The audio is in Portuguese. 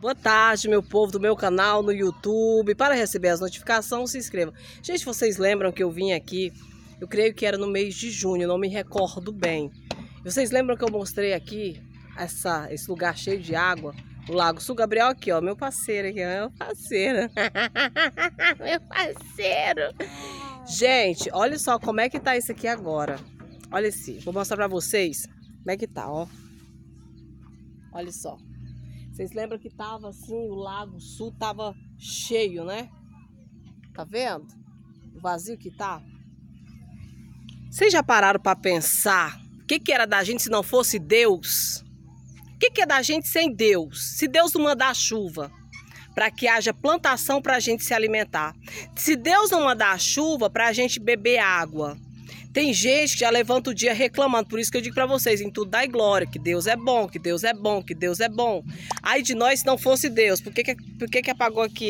Boa tarde, meu povo do meu canal no YouTube. Para receber as notificações, se inscreva. Gente, vocês lembram que eu vim aqui? Eu creio que era no mês de junho, não me recordo bem. Vocês lembram que eu mostrei aqui essa, esse lugar cheio de água? O Lago Sul Gabriel aqui, ó, meu parceiro aqui, ó, meu parceiro. meu parceiro. Gente, olha só como é que tá isso aqui agora. Olha esse, vou mostrar pra vocês como é que tá, ó. Olha só. Vocês lembram que tava assim, o lago sul tava cheio, né? Tá vendo? O vazio que tá. Vocês já pararam para pensar o que, que era da gente se não fosse Deus? O que, que é da gente sem Deus? Se Deus não mandar chuva para que haja plantação para a gente se alimentar, se Deus não mandar chuva para a gente beber água, tem gente que já levanta o dia reclamando, por isso que eu digo para vocês, em tudo dai glória, que Deus é bom, que Deus é bom, que Deus é bom. Ai de nós se não fosse Deus, por que, que, por que, que apagou aqui?